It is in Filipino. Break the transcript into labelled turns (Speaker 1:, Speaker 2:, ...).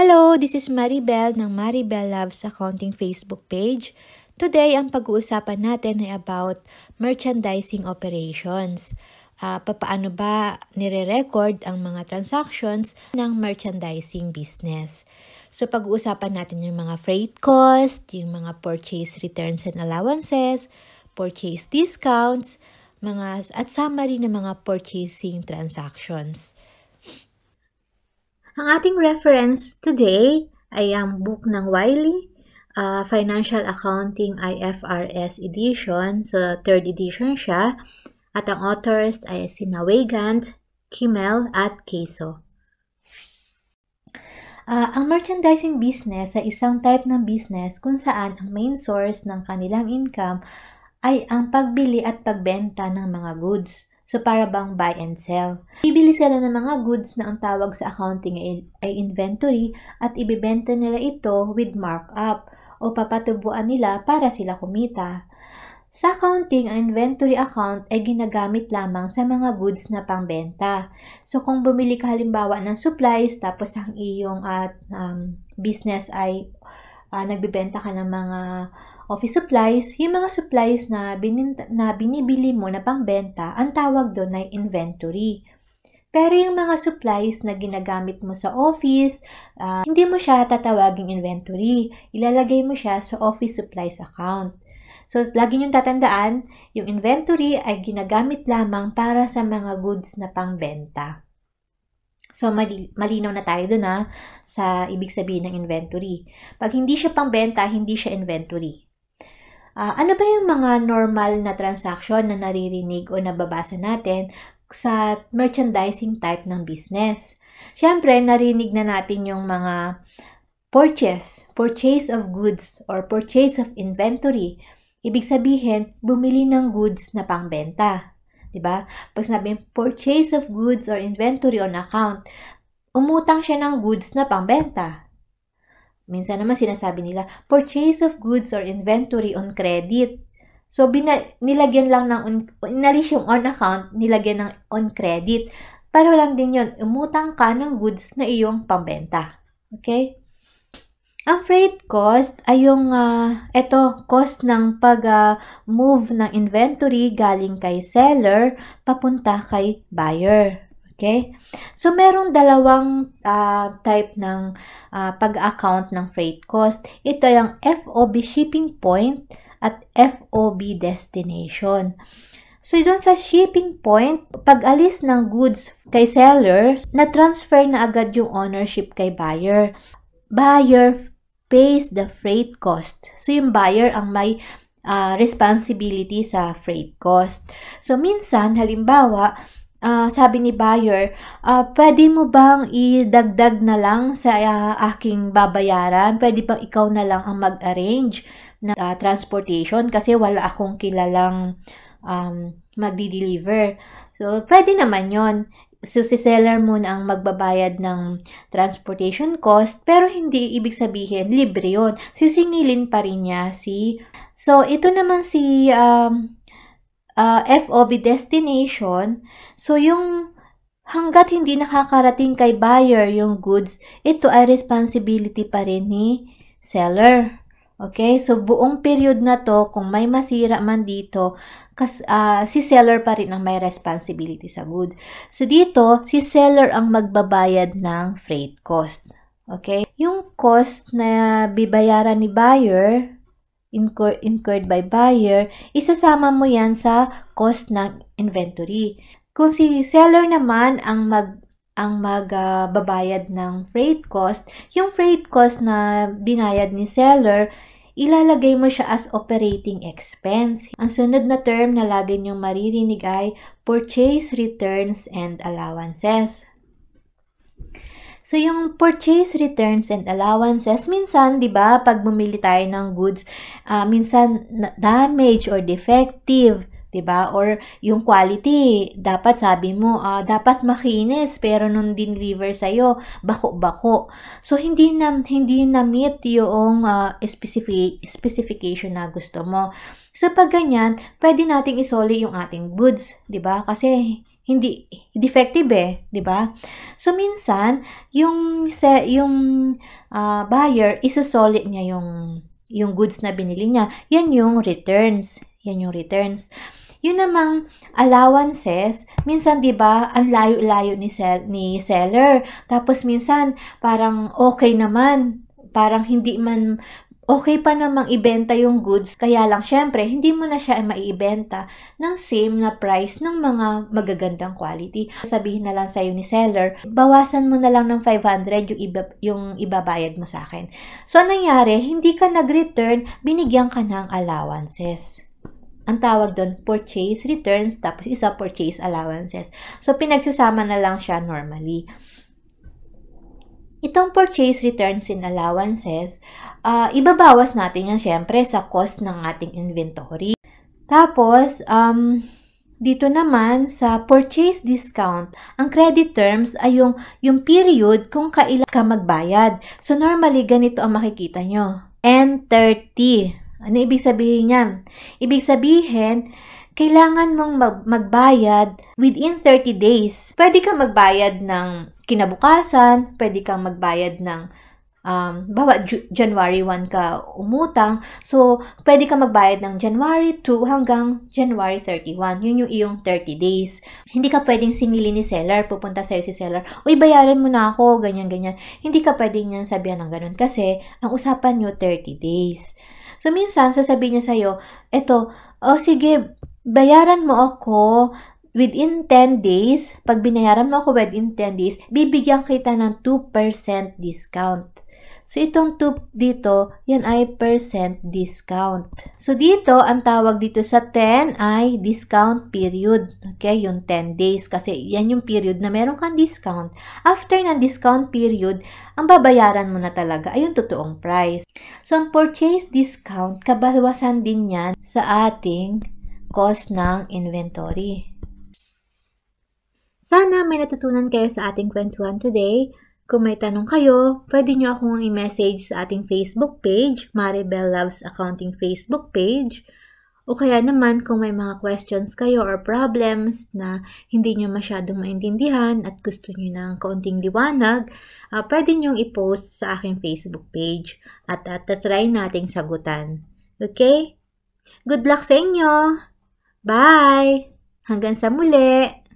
Speaker 1: Hello, this is Maribel ng Maribel Loves Accounting Facebook page. Today, ang pag-uusapan natin ay about merchandising operations. Uh, papaano ba nire-record ang mga transactions ng merchandising business? So, pag-uusapan natin yung mga freight cost, yung mga purchase returns and allowances, purchase discounts, mga at summary ng mga purchasing transactions. Ang ating reference today ay ang book ng Wiley, uh, Financial Accounting IFRS Edition. So, third edition siya. At ang authors ay sina Weygand, Kimmel, at Queso. Uh, ang merchandising business ay isang type ng business kung saan ang main source ng kanilang income ay ang pagbili at pagbenta ng mga goods. So para bang buy and sell. Bibili sila ng mga goods na ang tawag sa accounting ay inventory at ibibenta nila ito with markup o papatubuan nila para sila kumita. Sa accounting, ang inventory account ay ginagamit lamang sa mga goods na pangbenta. So kung bumili ka halimbawa ng supplies tapos ang iyong at um, business ay uh, ah, nagbibenta ka ng mga office supplies, yung mga supplies na, bininta, na binibili mo na pangbenta, ang tawag doon ay inventory. Pero yung mga supplies na ginagamit mo sa office, uh, hindi mo siya tatawaging inventory. Ilalagay mo siya sa office supplies account. So, lagi niyong tatandaan, yung inventory ay ginagamit lamang para sa mga goods na pangbenta. So, mali- malinaw na tayo doon ha, sa ibig sabihin ng inventory. Pag hindi siya pangbenta, hindi siya inventory. Uh, ano ba yung mga normal na transaction na naririnig o nababasa natin sa merchandising type ng business? Siyempre, narinig na natin yung mga purchase, purchase of goods or purchase of inventory. Ibig sabihin, bumili ng goods na pangbenta. 'di ba? Pag sinabing purchase of goods or inventory on account, umutang siya ng goods na pangbenta. Minsan naman sinasabi nila, purchase of goods or inventory on credit. So, bina- nilagyan lang ng, inalis yung on account, nilagyan ng on credit. Pero lang din yon umutang ka ng goods na iyong pambenta. Okay? Ang freight cost ay yung uh, ah, ito cost ng pag-move uh, ng inventory galing kay seller papunta kay buyer. Okay? So merong dalawang uh, type ng uh, pag-account ng freight cost. Ito yung FOB shipping point at FOB destination. So, doon sa shipping point, pag alis ng goods kay seller, na-transfer na agad yung ownership kay buyer buyer pays the freight cost. So, yung buyer ang may uh, responsibility sa freight cost. So, minsan, halimbawa, uh, sabi ni buyer, uh, pwede mo bang idagdag na lang sa uh, aking babayaran? Pwede bang ikaw na lang ang mag-arrange na uh, transportation kasi wala akong kilalang um, magdi-deliver. So, pwede naman yon so si seller mo na ang magbabayad ng transportation cost pero hindi ibig sabihin libre yon sisingilin pa rin niya si so ito naman si um, uh, FOB destination so yung hanggat hindi nakakarating kay buyer yung goods ito ay responsibility pa rin ni seller Okay? So, buong period na to, kung may masira man dito, kas, uh, si seller pa rin ang may responsibility sa good. So, dito, si seller ang magbabayad ng freight cost. Okay? Yung cost na bibayaran ni buyer, incur incurred by buyer, isasama mo yan sa cost ng inventory. Kung si seller naman ang mag ang magbabayad ah, uh, ng freight cost, yung freight cost na binayad ni seller ilalagay mo siya as operating expense. Ang sunod na term na lagi niyong maririnig ay purchase returns and allowances. So, yung purchase returns and allowances, minsan, di ba, pag bumili tayo ng goods, uh, minsan damage or defective, 'di ba? Or yung quality, dapat sabi mo, uh, dapat makinis pero nung din deliver sa iyo, bako-bako. So hindi na hindi na meet yung uh, ah, specific specification na gusto mo. Sa so, pag ganyan, pwede nating isoli yung ating goods, 'di ba? Kasi hindi defective eh, 'di ba? So minsan, yung sa yung uh, buyer isosolid niya yung yung goods na binili niya, yan yung returns, yan yung returns. Yun namang allowances, minsan 'di ba, ang layo-layo ni sell ni seller. Tapos minsan parang okay naman, parang hindi man okay pa namang ibenta yung goods, kaya lang syempre, hindi mo na siya maiibenta ng same na price ng mga magagandang quality. Sabihin na lang sa'yo ni seller, bawasan mo na lang ng 500 yung, iba, yung ibabayad mo sa akin. So, nangyari, hindi ka nag-return, binigyan ka ng allowances ang tawag doon, purchase returns, tapos isa purchase allowances. So, pinagsasama na lang siya normally. Itong purchase returns and allowances, uh, ibabawas natin yan syempre sa cost ng ating inventory. Tapos, um, dito naman sa purchase discount, ang credit terms ay yung, yung period kung kailan ka magbayad. So normally, ganito ang makikita nyo. N30. Ano ibig sabihin niya? Ibig sabihin, kailangan mong magbayad within 30 days. Pwede kang magbayad ng kinabukasan, pwede kang magbayad ng um, bawa January 1 ka umutang, so pwede ka magbayad ng January 2 hanggang January 31. Yun yung iyong 30 days. Hindi ka pwedeng singilin ni seller, pupunta sa'yo si seller, uy, bayaran mo na ako, ganyan-ganyan. Hindi ka pwedeng niyang sabihan ng ganun kasi ang usapan nyo 30 days. So, minsan, sasabihin niya sa'yo, eto, o oh, sige, bayaran mo ako within 10 days, pag binayaran mo ako within 10 days, bibigyan kita ng 2% discount. So, itong 2 dito, yan ay percent discount. So, dito, ang tawag dito sa 10 ay discount period. Okay, yung 10 days. Kasi yan yung period na meron kang discount. After ng discount period, ang babayaran mo na talaga ay yung totoong price. So, ang purchase discount, kabawasan din yan sa ating cost ng inventory. Sana may natutunan kayo sa ating kwentuhan today. Kung may tanong kayo, pwede nyo akong i-message sa ating Facebook page, Maribel Loves Accounting Facebook page. O kaya naman kung may mga questions kayo or problems na hindi nyo masyadong maintindihan at gusto nyo ng kaunting liwanag, uh, pwede nyo i-post sa aking Facebook page at tatry nating sagutan. Okay? Good luck sa inyo! Bye! Hanggang sa muli!